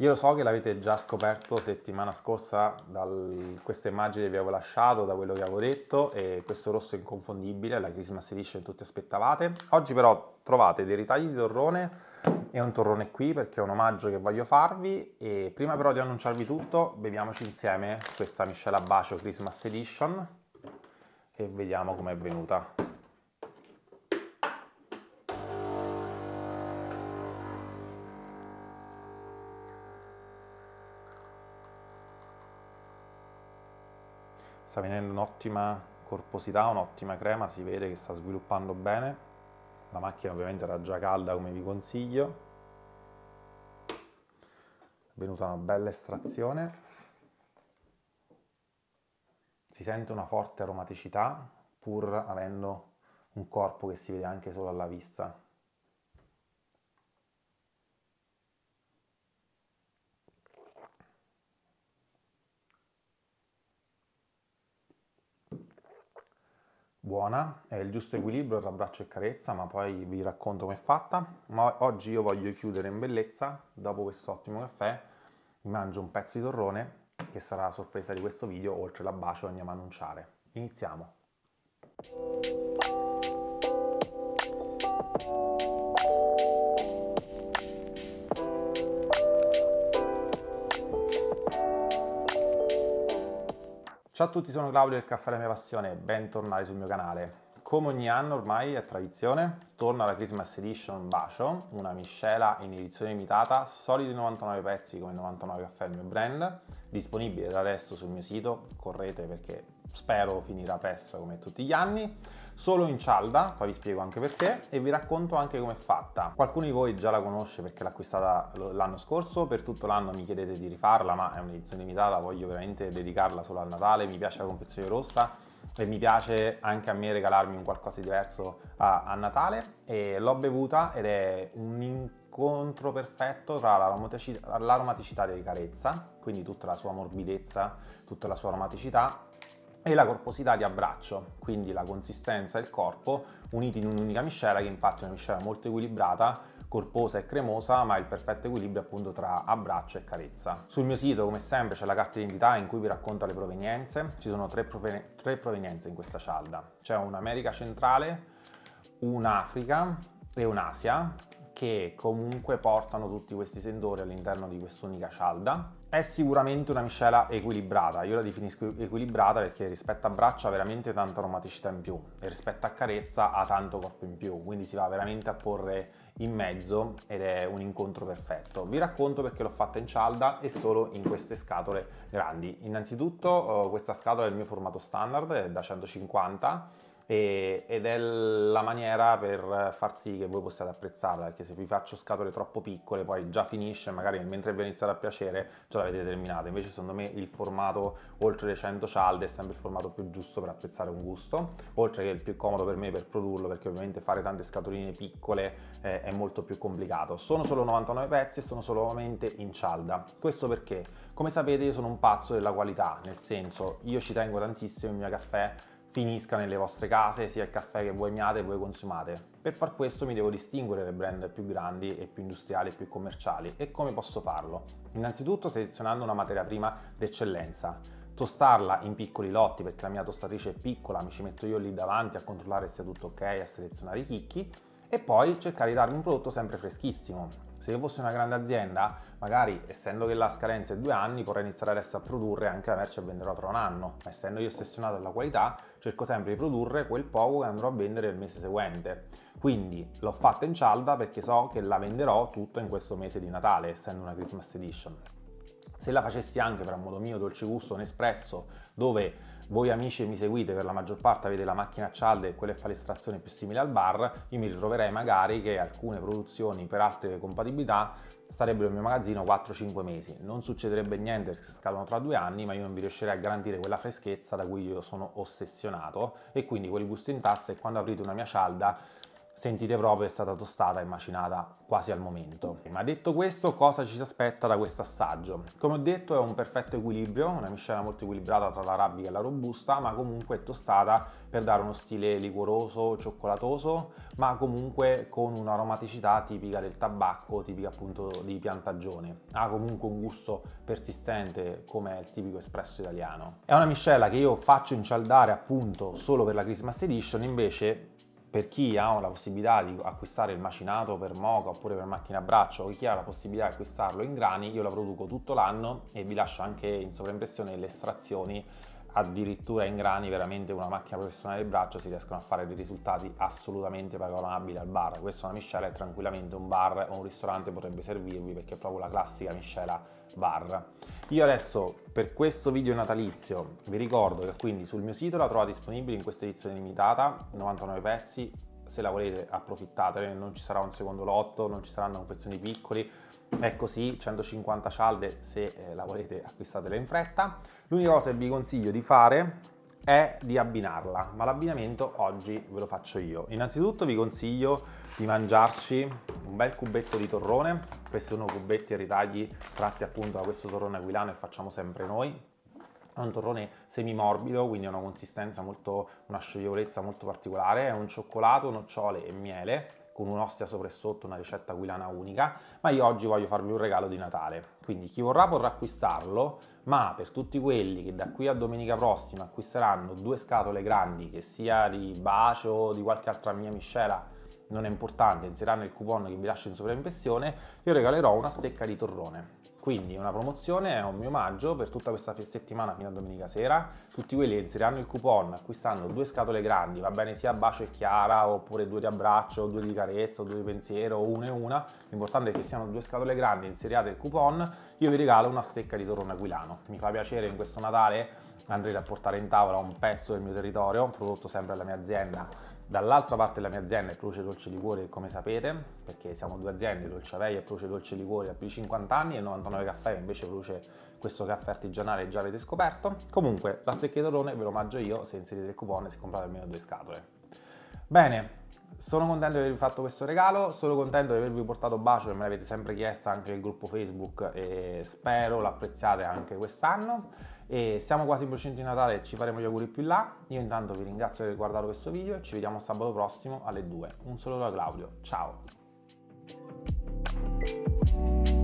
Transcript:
Io so che l'avete già scoperto settimana scorsa da queste immagini che vi avevo lasciato, da quello che avevo detto, e questo rosso è inconfondibile, la Christmas Edition tutti aspettavate. Oggi però trovate dei ritagli di torrone e un torrone qui perché è un omaggio che voglio farvi e prima però di annunciarvi tutto beviamoci insieme questa miscela bacio Christmas Edition e vediamo com'è venuta. sta venendo un'ottima corposità, un'ottima crema, si vede che sta sviluppando bene. La macchina ovviamente era già calda come vi consiglio. È venuta una bella estrazione. Si sente una forte aromaticità pur avendo un corpo che si vede anche solo alla vista. buona, è il giusto equilibrio tra braccio e carezza, ma poi vi racconto com'è fatta. Ma oggi io voglio chiudere in bellezza, dopo questo ottimo caffè, mi mangio un pezzo di torrone, che sarà la sorpresa di questo video, oltre la bacio andiamo a annunciare. Iniziamo! Ciao a tutti, sono Claudio del Caffè La Mia Passione bentornati sul mio canale. Come ogni anno ormai è tradizione, torna la Christmas Edition Bacio, una miscela in edizione limitata, solidi 99 pezzi come 99 caffè il mio brand, disponibile da adesso sul mio sito, correte perché spero finirà presto come tutti gli anni solo in cialda, poi vi spiego anche perché, e vi racconto anche com'è fatta. Qualcuno di voi già la conosce perché l'ha acquistata l'anno scorso, per tutto l'anno mi chiedete di rifarla, ma è un'edizione limitata, voglio veramente dedicarla solo al Natale, mi piace la confezione rossa e mi piace anche a me regalarmi un qualcosa di diverso a, a Natale e l'ho bevuta ed è un incontro perfetto tra l'aromaticità, l'aromaticità dei carezza, quindi tutta la sua morbidezza, tutta la sua aromaticità e la corposità di abbraccio, quindi la consistenza e il corpo uniti in un'unica miscela che infatti è una miscela molto equilibrata, corposa e cremosa, ma il perfetto equilibrio appunto tra abbraccio e carezza. Sul mio sito come sempre c'è la carta d'identità in cui vi racconto le provenienze, ci sono tre, proven tre provenienze in questa cialda, c'è un'America centrale, un'Africa e un'Asia che comunque portano tutti questi sentori all'interno di quest'unica cialda è sicuramente una miscela equilibrata, io la definisco equilibrata perché rispetto a braccia ha veramente tanta aromaticità in più e rispetto a carezza ha tanto corpo in più, quindi si va veramente a porre in mezzo ed è un incontro perfetto. Vi racconto perché l'ho fatta in cialda e solo in queste scatole grandi. Innanzitutto eh, questa scatola è il mio formato standard, è da 150 e, ed è la maniera per far sì che voi possiate apprezzarla, perché se vi faccio scatole troppo piccole poi già finisce, magari mentre vi è iniziato a piacere già l'avete terminata, invece secondo me il formato oltre le 100 cialde è sempre il formato più giusto per apprezzare un gusto, oltre che il più comodo per me per produrlo, perché ovviamente fare tante scatoline piccole eh, è molto più complicato. Sono solo 99 pezzi e sono solamente in cialda, questo perché come sapete io sono un pazzo della qualità, nel senso io ci tengo tantissimo il mio caffè finisca nelle vostre case, sia il caffè che voi miate e voi consumate. Per far questo mi devo distinguere dai brand più grandi e più industriali e più commerciali. E come posso farlo? Innanzitutto selezionando una materia prima d'eccellenza. Tostarla in piccoli lotti perché la mia tostatrice è piccola, mi ci metto io lì davanti a controllare se sia tutto ok, a selezionare i chicchi e poi cercare di darmi un prodotto sempre freschissimo. Se io fossi una grande azienda, magari essendo che la scadenza è due anni, potrei iniziare adesso a produrre anche la merce e venderla tra un anno. Ma essendo io ossessionato alla qualità, cerco sempre di produrre quel poco che andrò a vendere il mese seguente. Quindi l'ho fatta in cialda perché so che la venderò tutto in questo mese di Natale, essendo una Christmas Edition. Se la facessi anche per un modo mio dolce gusto, un espresso, dove voi amici che mi seguite per la maggior parte avete la macchina a cialde e quella che fa l'estrazione più simile al bar, io mi ritroverei magari che alcune produzioni per altre compatibilità starebbero nel mio magazzino 4-5 mesi. Non succederebbe niente perché scalano tra due anni, ma io non vi riuscirei a garantire quella freschezza da cui io sono ossessionato e quindi quel gusto in tazza e quando aprite una mia cialda sentite proprio è stata tostata e macinata quasi al momento. Ma detto questo, cosa ci si aspetta da questo assaggio? Come ho detto è un perfetto equilibrio, una miscela molto equilibrata tra l'arabica e la robusta, ma comunque è tostata per dare uno stile liquoroso, cioccolatoso, ma comunque con un'aromaticità tipica del tabacco, tipica appunto di piantagione. Ha comunque un gusto persistente come il tipico espresso italiano. È una miscela che io faccio incialdare appunto solo per la Christmas Edition, invece per chi ha la possibilità di acquistare il macinato per moca oppure per macchina a braccio o chi ha la possibilità di acquistarlo in grani, io la produco tutto l'anno e vi lascio anche in sovraimpressione le estrazioni addirittura in grani veramente una macchina professionale del braccio si riescono a fare dei risultati assolutamente paragonabili al bar questa è una miscela e tranquillamente un bar o un ristorante potrebbe servirvi perché è proprio la classica miscela bar io adesso per questo video natalizio vi ricordo che quindi sul mio sito la trovate disponibile in questa edizione limitata 99 pezzi se la volete approfittatene non ci sarà un secondo lotto non ci saranno confezioni piccoli è così 150 cialde se eh, la volete acquistatela in fretta l'unica cosa che vi consiglio di fare è di abbinarla ma l'abbinamento oggi ve lo faccio io innanzitutto vi consiglio di mangiarci un bel cubetto di torrone questi sono cubetti e ritagli tratti appunto da questo torrone aquilano e facciamo sempre noi è un torrone semimorbido, quindi ha una consistenza molto, una scioglievolezza molto particolare, è un cioccolato, nocciole e miele con un'ostia sopra e sotto, una ricetta aquilana unica, ma io oggi voglio farvi un regalo di Natale. Quindi chi vorrà potrà acquistarlo, ma per tutti quelli che da qui a domenica prossima acquisteranno due scatole grandi, che sia di bacio o di qualche altra mia miscela, non è importante, inseriranno il coupon che vi lascio in sovraimpressione, io regalerò una stecca di torrone. Quindi una promozione è un mio omaggio per tutta questa settimana fino a domenica sera. Tutti quelli che inseriranno il coupon acquistando due scatole grandi, va bene sia bacio e chiara, oppure due di abbraccio, due di carezza, due di pensiero, una e una. L'importante è che siano due scatole grandi, inseriate il coupon, io vi regalo una stecca di torrone aquilano. Mi fa piacere in questo Natale andrete a portare in tavola un pezzo del mio territorio, un prodotto sempre alla mia azienda Dall'altra parte della mia azienda è Croce Dolce Liquore, come sapete, perché siamo due aziende, Dolce Aveia e Croce Dolce Liquore, a più di 50 anni e 99 Caffè invece produce questo caffè artigianale, già avete scoperto. Comunque, la stecca di ve lo mangio io se inserite il coupon e se comprate almeno due scatole. Bene, sono contento di avervi fatto questo regalo, sono contento di avervi portato bacio che me l'avete sempre chiesta anche nel gruppo Facebook e spero l'apprezzate anche quest'anno e siamo quasi in procinto di Natale, ci faremo gli auguri più là. Io intanto vi ringrazio per aver guardato questo video ci vediamo sabato prossimo alle 2. Un saluto da Claudio, ciao!